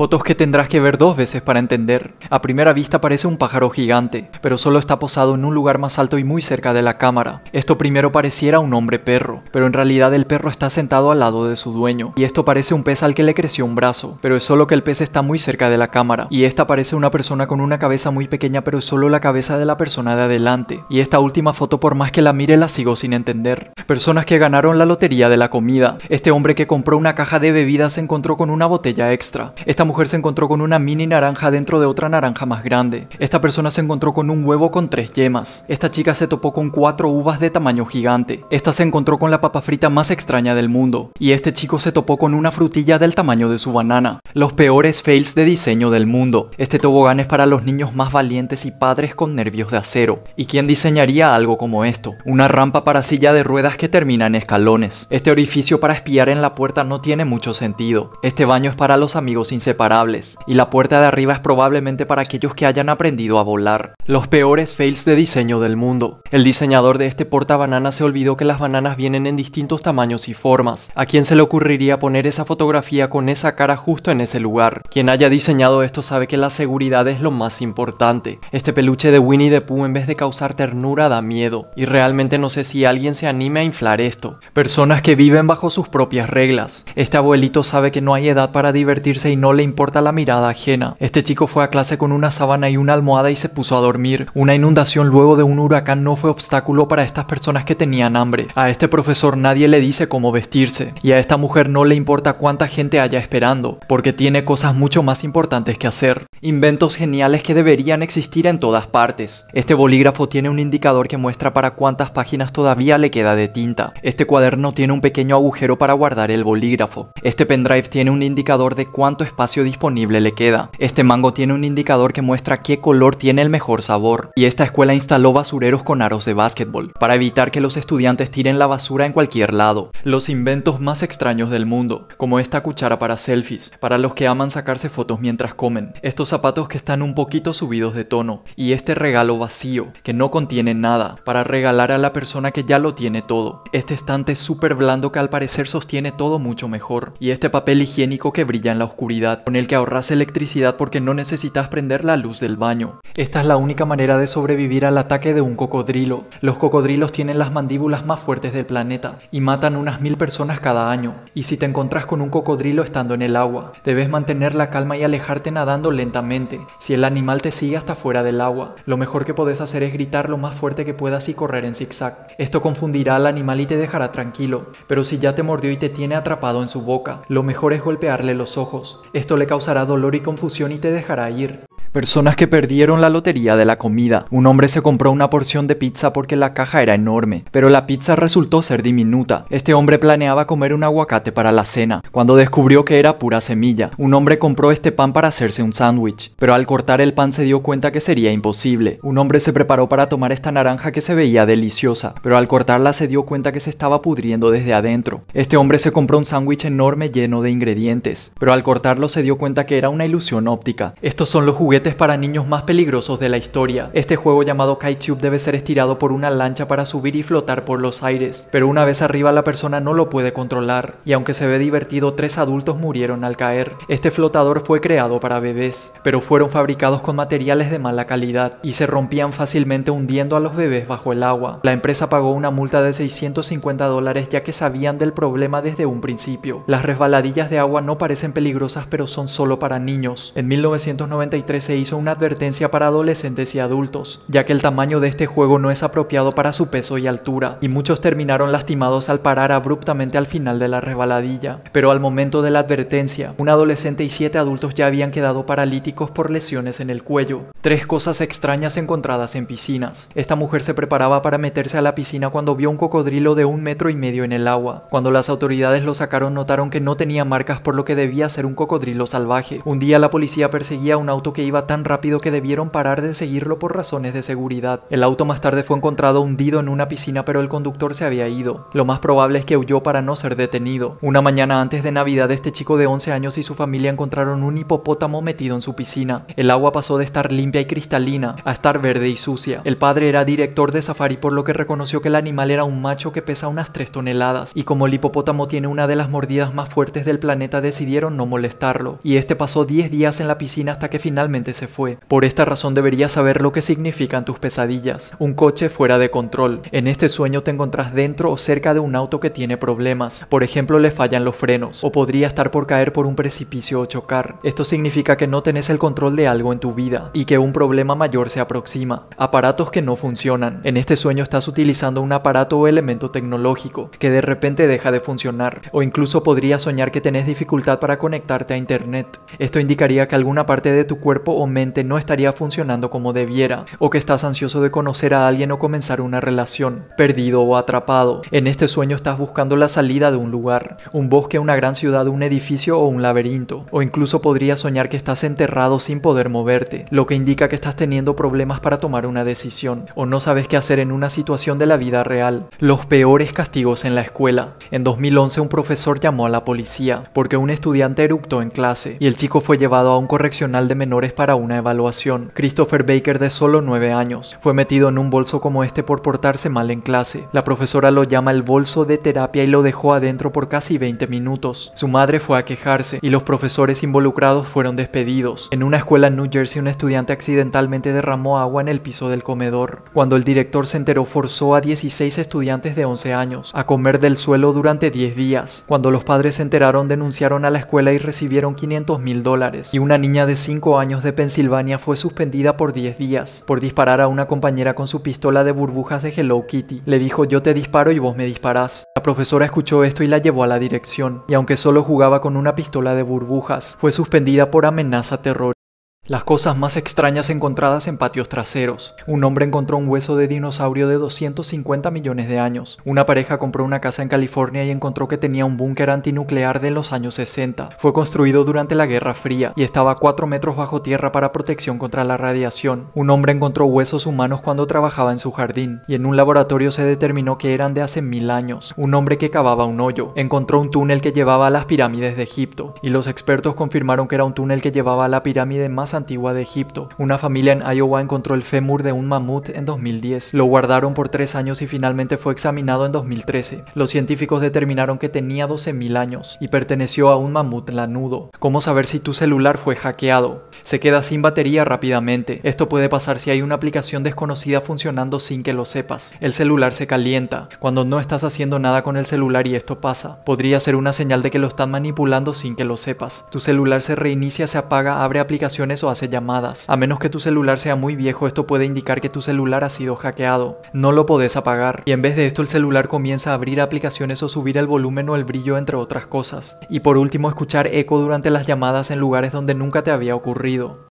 fotos que tendrás que ver dos veces para entender. A primera vista parece un pájaro gigante, pero solo está posado en un lugar más alto y muy cerca de la cámara. Esto primero pareciera un hombre perro, pero en realidad el perro está sentado al lado de su dueño, y esto parece un pez al que le creció un brazo, pero es solo que el pez está muy cerca de la cámara, y esta parece una persona con una cabeza muy pequeña pero es solo la cabeza de la persona de adelante, y esta última foto por más que la mire la sigo sin entender. Personas que ganaron la lotería de la comida, este hombre que compró una caja de bebidas se encontró con una botella extra mujer se encontró con una mini naranja dentro de otra naranja más grande. Esta persona se encontró con un huevo con tres yemas. Esta chica se topó con cuatro uvas de tamaño gigante. Esta se encontró con la papa frita más extraña del mundo. Y este chico se topó con una frutilla del tamaño de su banana. Los peores fails de diseño del mundo. Este tobogán es para los niños más valientes y padres con nervios de acero. ¿Y quién diseñaría algo como esto? Una rampa para silla de ruedas que termina en escalones. Este orificio para espiar en la puerta no tiene mucho sentido. Este baño es para los amigos sinceros y la puerta de arriba es probablemente para aquellos que hayan aprendido a volar. Los peores fails de diseño del mundo. El diseñador de este portabanana se olvidó que las bananas vienen en distintos tamaños y formas. ¿A quién se le ocurriría poner esa fotografía con esa cara justo en ese lugar? Quien haya diseñado esto sabe que la seguridad es lo más importante. Este peluche de Winnie the Pooh en vez de causar ternura da miedo, y realmente no sé si alguien se anime a inflar esto. Personas que viven bajo sus propias reglas. Este abuelito sabe que no hay edad para divertirse y no le importa la mirada ajena. Este chico fue a clase con una sábana y una almohada y se puso a dormir. Una inundación luego de un huracán no fue obstáculo para estas personas que tenían hambre. A este profesor nadie le dice cómo vestirse. Y a esta mujer no le importa cuánta gente haya esperando, porque tiene cosas mucho más importantes que hacer. Inventos geniales que deberían existir en todas partes. Este bolígrafo tiene un indicador que muestra para cuántas páginas todavía le queda de tinta. Este cuaderno tiene un pequeño agujero para guardar el bolígrafo. Este pendrive tiene un indicador de cuánto espacio disponible le queda. Este mango tiene un indicador que muestra qué color tiene el mejor sabor, y esta escuela instaló basureros con aros de básquetbol, para evitar que los estudiantes tiren la basura en cualquier lado. Los inventos más extraños del mundo, como esta cuchara para selfies, para los que aman sacarse fotos mientras comen, estos zapatos que están un poquito subidos de tono, y este regalo vacío, que no contiene nada, para regalar a la persona que ya lo tiene todo. Este estante súper blando que al parecer sostiene todo mucho mejor, y este papel higiénico que brilla en la oscuridad, con el que ahorras electricidad porque no necesitas prender la luz del baño. Esta es la única manera de sobrevivir al ataque de un cocodrilo. Los cocodrilos tienen las mandíbulas más fuertes del planeta y matan unas mil personas cada año. Y si te encontrás con un cocodrilo estando en el agua, debes mantener la calma y alejarte nadando lentamente. Si el animal te sigue hasta fuera del agua, lo mejor que podés hacer es gritar lo más fuerte que puedas y correr en zigzag. Esto confundirá al animal y te dejará tranquilo, pero si ya te mordió y te tiene atrapado en su boca, lo mejor es golpearle los ojos. Esto le causará dolor y confusión y te dejará ir. Personas que perdieron la lotería de la comida. Un hombre se compró una porción de pizza porque la caja era enorme, pero la pizza resultó ser diminuta. Este hombre planeaba comer un aguacate para la cena, cuando descubrió que era pura semilla. Un hombre compró este pan para hacerse un sándwich, pero al cortar el pan se dio cuenta que sería imposible. Un hombre se preparó para tomar esta naranja que se veía deliciosa, pero al cortarla se dio cuenta que se estaba pudriendo desde adentro. Este hombre se compró un sándwich enorme lleno de ingredientes, pero al cortarlo se dio cuenta que era una ilusión óptica. Estos son los juguetes para niños más peligrosos de la historia. Este juego llamado Kaitube debe ser estirado por una lancha para subir y flotar por los aires, pero una vez arriba la persona no lo puede controlar, y aunque se ve divertido, tres adultos murieron al caer. Este flotador fue creado para bebés, pero fueron fabricados con materiales de mala calidad, y se rompían fácilmente hundiendo a los bebés bajo el agua. La empresa pagó una multa de 650 dólares ya que sabían del problema desde un principio. Las resbaladillas de agua no parecen peligrosas pero son solo para niños. En 1993 se hizo una advertencia para adolescentes y adultos, ya que el tamaño de este juego no es apropiado para su peso y altura, y muchos terminaron lastimados al parar abruptamente al final de la resbaladilla. Pero al momento de la advertencia, un adolescente y siete adultos ya habían quedado paralíticos por lesiones en el cuello. Tres cosas extrañas encontradas en piscinas. Esta mujer se preparaba para meterse a la piscina cuando vio un cocodrilo de un metro y medio en el agua. Cuando las autoridades lo sacaron notaron que no tenía marcas por lo que debía ser un cocodrilo salvaje. Un día la policía perseguía un auto que iba tan rápido que debieron parar de seguirlo por razones de seguridad. El auto más tarde fue encontrado hundido en una piscina pero el conductor se había ido. Lo más probable es que huyó para no ser detenido. Una mañana antes de Navidad este chico de 11 años y su familia encontraron un hipopótamo metido en su piscina. El agua pasó de estar limpia y cristalina a estar verde y sucia. El padre era director de safari por lo que reconoció que el animal era un macho que pesa unas 3 toneladas y como el hipopótamo tiene una de las mordidas más fuertes del planeta decidieron no molestarlo. Y este pasó 10 días en la piscina hasta que finalmente se fue. Por esta razón deberías saber lo que significan tus pesadillas. Un coche fuera de control. En este sueño te encontrás dentro o cerca de un auto que tiene problemas. Por ejemplo, le fallan los frenos o podría estar por caer por un precipicio o chocar. Esto significa que no tenés el control de algo en tu vida y que un problema mayor se aproxima. Aparatos que no funcionan. En este sueño estás utilizando un aparato o elemento tecnológico que de repente deja de funcionar o incluso podrías soñar que tenés dificultad para conectarte a internet. Esto indicaría que alguna parte de tu cuerpo mente no estaría funcionando como debiera, o que estás ansioso de conocer a alguien o comenzar una relación, perdido o atrapado. En este sueño estás buscando la salida de un lugar, un bosque, una gran ciudad, un edificio o un laberinto, o incluso podrías soñar que estás enterrado sin poder moverte, lo que indica que estás teniendo problemas para tomar una decisión, o no sabes qué hacer en una situación de la vida real. Los peores castigos en la escuela. En 2011 un profesor llamó a la policía porque un estudiante eructó en clase y el chico fue llevado a un correccional de menores para una evaluación. Christopher Baker, de solo 9 años, fue metido en un bolso como este por portarse mal en clase. La profesora lo llama el bolso de terapia y lo dejó adentro por casi 20 minutos. Su madre fue a quejarse y los profesores involucrados fueron despedidos. En una escuela en New Jersey, un estudiante accidentalmente derramó agua en el piso del comedor. Cuando el director se enteró, forzó a 16 estudiantes de 11 años a comer del suelo durante 10 días. Cuando los padres se enteraron, denunciaron a la escuela y recibieron 500 mil dólares. Y una niña de 5 años de Pensilvania fue suspendida por 10 días por disparar a una compañera con su pistola de burbujas de Hello Kitty. Le dijo yo te disparo y vos me disparás. La profesora escuchó esto y la llevó a la dirección, y aunque solo jugaba con una pistola de burbujas, fue suspendida por amenaza terror. Las cosas más extrañas encontradas en patios traseros. Un hombre encontró un hueso de dinosaurio de 250 millones de años. Una pareja compró una casa en California y encontró que tenía un búnker antinuclear de los años 60. Fue construido durante la Guerra Fría y estaba a 4 metros bajo tierra para protección contra la radiación. Un hombre encontró huesos humanos cuando trabajaba en su jardín y en un laboratorio se determinó que eran de hace mil años. Un hombre que cavaba un hoyo encontró un túnel que llevaba a las pirámides de Egipto y los expertos confirmaron que era un túnel que llevaba a la pirámide más antigua antigua de Egipto. Una familia en Iowa encontró el fémur de un mamut en 2010. Lo guardaron por tres años y finalmente fue examinado en 2013. Los científicos determinaron que tenía 12.000 años y perteneció a un mamut lanudo. ¿Cómo saber si tu celular fue hackeado? Se queda sin batería rápidamente. Esto puede pasar si hay una aplicación desconocida funcionando sin que lo sepas. El celular se calienta. Cuando no estás haciendo nada con el celular y esto pasa, podría ser una señal de que lo están manipulando sin que lo sepas. Tu celular se reinicia, se apaga, abre aplicaciones o hace llamadas. A menos que tu celular sea muy viejo, esto puede indicar que tu celular ha sido hackeado. No lo podés apagar. Y en vez de esto, el celular comienza a abrir aplicaciones o subir el volumen o el brillo, entre otras cosas. Y por último, escuchar eco durante las llamadas en lugares donde nunca te había ocurrido.